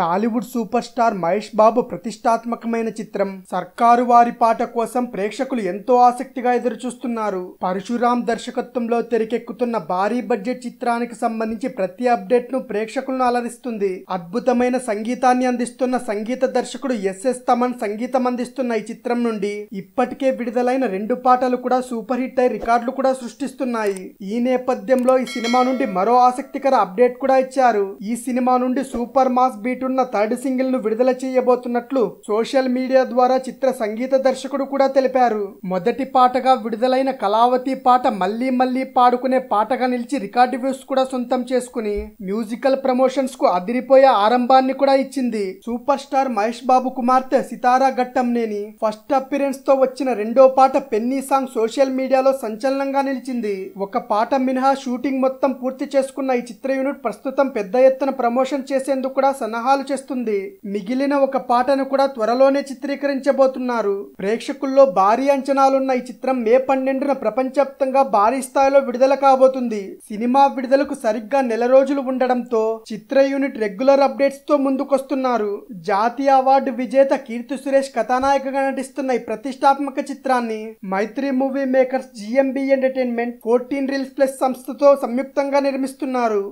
Tollywood super star Mahesh Babu ప్రతిష్టాత్మకమైన చిత్రం సర్కారు వారి పాట కోసం ప్రేక్షకులు ఎంతో ఆసక్తిగా ఎదురుచూస్తున్నారు పరశురాం దర్శకత్వంలో తెరకెక్కుతున్న భారీ బడ్జెట్ చిత్రానికి సంబంధించి ప్రతి అప్డేట్ ను ప్రేక్షకులను అలరిస్తుంది అద్భుతమైన సంగీతాన్ని అందిస్తున్న సంగీత దర్శకుడు ఎస్ఎస్ తమన్ సంగీతం అందిస్తున్న ఈ చిత్రం నుండి ఇప్పటికే విడుదలైన రెండు పాటలు కూడా సూపర్ హిట్ అయి రికార్డులు కూడా సృష్టిస్తున్నాయి ఈ నేపథ్యంలో ఈ సినిమా నుండి మరో ఆసక్తికర అప్డేట్ కూడా ఇచ్చారు ఈ సినిమా నుండి సూపర్ మాస్ బీట్ హిటున్న థర్డ్ సింగిల్ను విడుదల చేయబోతున్నట్లు సోషల్ మీడియా ద్వారా చిత్ర సంగీత దర్శకుడు కూడా తెలిపారు మొదటి పాటగా విడుదలైన కళావతి పాట మళ్లీ మళ్లీ పాడుకునే పాటగా నిలిచి రికార్డు వ్యూస్ కూడా సొంతం చేసుకుని మ్యూజికల్ ప్రమోషన్స్ కు అదిరిపోయే ఆరంభాన్ని కూడా ఇచ్చింది సూపర్ స్టార్ మహేష్ బాబు కుమార్తె సితారా ఘట్టంనేని ఫస్ట్ అపిరెన్స్ తో వచ్చిన రెండో పాట పెన్నీ సాంగ్ సోషల్ మీడియాలో సంచలనంగా నిలిచింది ఒక పాట మినహా షూటింగ్ మొత్తం పూర్తి చేసుకున్న ఈ చిత్ర యూనిట్ ప్రస్తుతం పెద్ద ఎత్తున ప్రమోషన్ చేసేందుకు కూడా సన్నాహా చేస్తుంది మిగిలిన ఒక పాటను కూడా త్వరలోనే చిత్రీకరించబోతున్నారు ప్రేక్షకుల్లో భారీ అంచనాలున్న ఈ చిత్రం మే పన్నెండున ప్రపంచవ్యాప్తంగా భారీ స్థాయిలో విడుదల కాబోతుంది సినిమా విడుదలకు సరిగ్గా నెల రోజులు ఉండడంతో చిత్ర యూనిట్ రెగ్యులర్ అప్డేట్స్ తో ముందుకొస్తున్నారు జాతీయ అవార్డు విజేత కీర్తి సురేష్ కథానాయకగా నటిస్తున్న ఈ ప్రతిష్టాత్మక చిత్రాన్ని Mythri movie makers GMB entertainment fourteen reels plus సంస్థతో సంయుక్తంగా నిర్మిస్తున్నారు